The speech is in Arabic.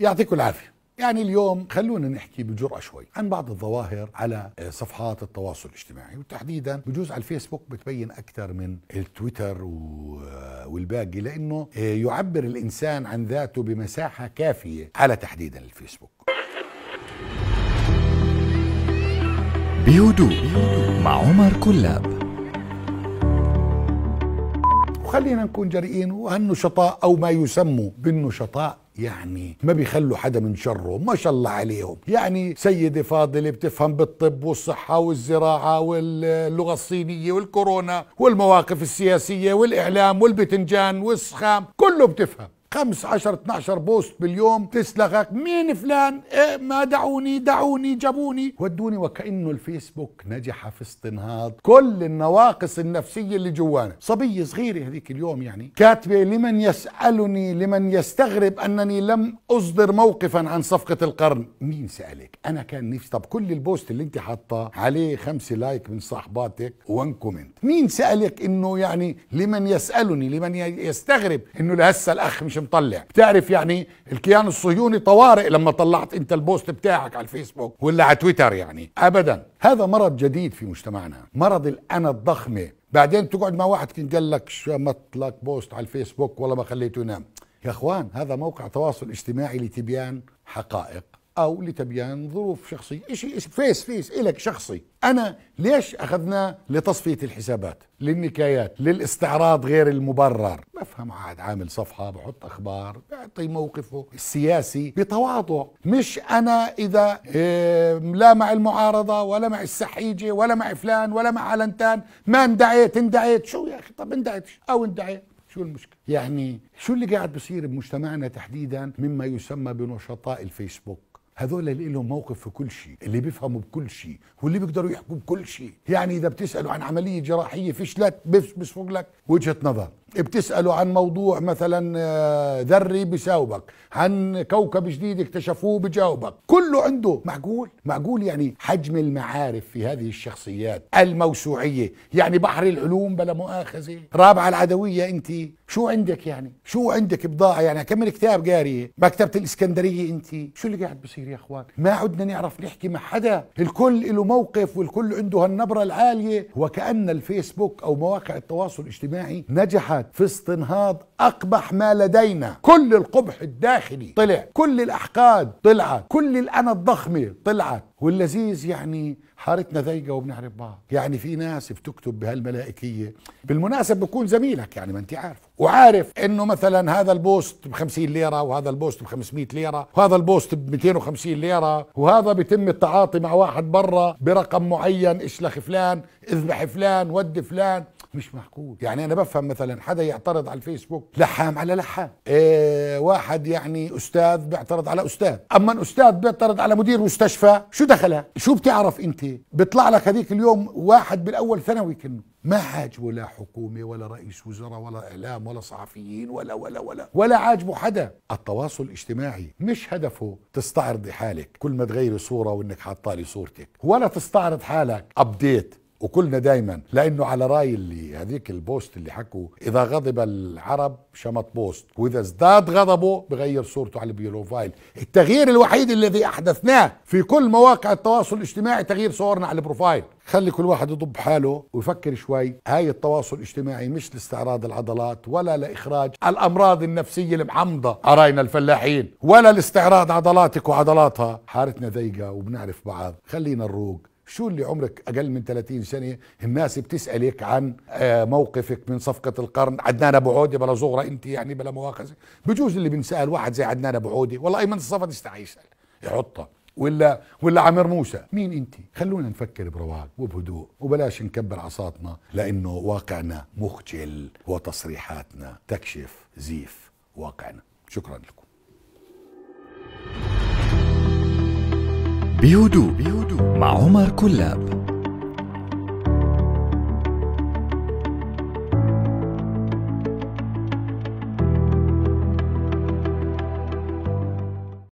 يعطيكم العافيه يعني اليوم خلونا نحكي بجرأة شوي عن بعض الظواهر على صفحات التواصل الاجتماعي وتحديدا بجوز على الفيسبوك بتبين أكثر من التويتر والباقي لأنه يعبر الإنسان عن ذاته بمساحة كافية على تحديدا الفيسبوك بهدوء مع عمر كلاب وخلينا نكون جريئين وهالنشطاء او ما يسموا بالنشطاء يعني ما بيخلوا حدا من شره ما شاء الله عليهم يعني سيدة فاضلة بتفهم بالطب والصحة والزراعة واللغة الصينية والكورونا والمواقف السياسية والإعلام والبتنجان والسخام كله بتفهم 5 10 12 بوست باليوم تسلخك مين فلان إيه ما دعوني دعوني جابوني ودوني وكأنه الفيسبوك نجح في استنهاض كل النواقص النفسية اللي جوانا صبية صغيرة هذيك اليوم يعني كاتبة لمن يسألني لمن يستغرب أنني لم أصدر موقفا عن صفقة القرن مين سألك أنا كان نفسي طب كل البوست اللي انت حاطاه عليه خمسة لايك من صاحباتك وان كومنت مين سألك انه يعني لمن يسألني لمن يستغرب انه لهسه الاخ مش مطلع بتعرف يعني الكيان الصهيوني طوارئ لما طلعت انت البوست بتاعك على الفيسبوك ولا على تويتر يعني ابدا هذا مرض جديد في مجتمعنا مرض الانا الضخمه بعدين تقعد مع واحد كان قال لك شو لك بوست على الفيسبوك ولا ما خليته ينام يا اخوان هذا موقع تواصل اجتماعي لتبيان حقائق او لتبيان يعني ظروف شخصيه شيء فيس فيس الك شخصي انا ليش اخذناه لتصفيه الحسابات للنكايات للاستعراض غير المبرر بفهم عاد عامل صفحه بحط اخبار بيعطي موقفه السياسي بتواضع مش انا اذا إيه لا مع المعارضه ولا مع السحيجه ولا مع فلان ولا مع علنتان ما اندعيت اندعيت شو يا اخي طب اندعيت او اندعيت شو المشكلة؟ يعني شو اللي قاعد بصير بمجتمعنا تحديدا مما يسمى بنشطاء الفيسبوك؟ هذول اللي لهم موقف في كل شيء اللي بيفهموا بكل شيء واللي بيقدروا يحكوا بكل شيء يعني اذا بتساله عن عمليه جراحيه فشلت بس فوق لك وجهه نظر بتسأله عن موضوع مثلا آه، ذري بساوبك عن كوكب جديد اكتشفوه بجاوبك كله عنده معقول معقول يعني حجم المعارف في هذه الشخصيات الموسوعية يعني بحر العلوم بلا مؤاخذة رابعة العدوية انت شو عندك يعني شو عندك بضاعة يعني كم كتاب قارية مكتبة الإسكندرية انت شو اللي قاعد بصير يا اخوان ما عدنا نعرف نحكي مع حدا الكل له موقف والكل عنده هالنبرة العالية وكأن الفيسبوك أو مواقع التواصل الاجتماعي نجحت البلد في استنهاض أقبح ما لدينا كل القبح الداخلي طلع كل الأحقاد طلعت كل الأنا الضخمة طلعت واللذيذ يعني حارتنا ضيقة وبنعرف بعض يعني في ناس بتكتب بهالملائكية بالمناسبة بكون زميلك يعني ما انت عارف وعارف انه مثلا هذا البوست ب 50 ليرة وهذا البوست ب 500 ليرة وهذا البوست ب 250 ليرة وهذا بيتم التعاطي مع واحد برا برقم معين اشلخ فلان اذبح فلان ود فلان مش معقول يعني انا بفهم مثلا حدا يعترض على الفيسبوك لحام على لحام إيه واحد يعني استاذ بيعترض على استاذ اما استاذ بيعترض على مدير مستشفى شو دخلها شو بتعرف انت بيطلع لك هذيك اليوم واحد بالاول ثانوي كنه ما عاجبه لا حكومة ولا رئيس وزراء ولا إعلام ولا صحفيين ولا ولا ولا ولا عاجبه حدا التواصل الاجتماعي مش هدفه تستعرضي حالك كل ما تغيري صورة وإنك حاطة لي صورتك ولا تستعرض حالك أبديت وكلنا دايما لانه على راي اللي هذيك البوست اللي حكوا اذا غضب العرب شمط بوست واذا ازداد غضبه بغير صورته على البروفايل التغيير الوحيد الذي احدثناه في كل مواقع التواصل الاجتماعي تغيير صورنا على البروفايل خلي كل واحد يضب حاله ويفكر شوي هاي التواصل الاجتماعي مش لاستعراض العضلات ولا لإخراج الأمراض النفسية المحمضة اراينا الفلاحين ولا لاستعراض عضلاتك وعضلاتها حارتنا ضيقة وبنعرف بعض خلينا نروق شو اللي عمرك اقل من 30 سنه الناس بتسالك عن آه، موقفك من صفقه القرن عدنان ابو عوده بلا زغرة انت يعني بلا مؤاخذه بجوز اللي بنسال واحد زي عدنان ابو عوده والله ايمن الصفد استحى يسال يحطها ولا ولا عمر موسى مين انت خلونا نفكر برواق وبهدوء وبلاش نكبر عصاتنا لانه واقعنا مخجل وتصريحاتنا تكشف زيف واقعنا شكرا لكم بهدوء مع عمر كلاب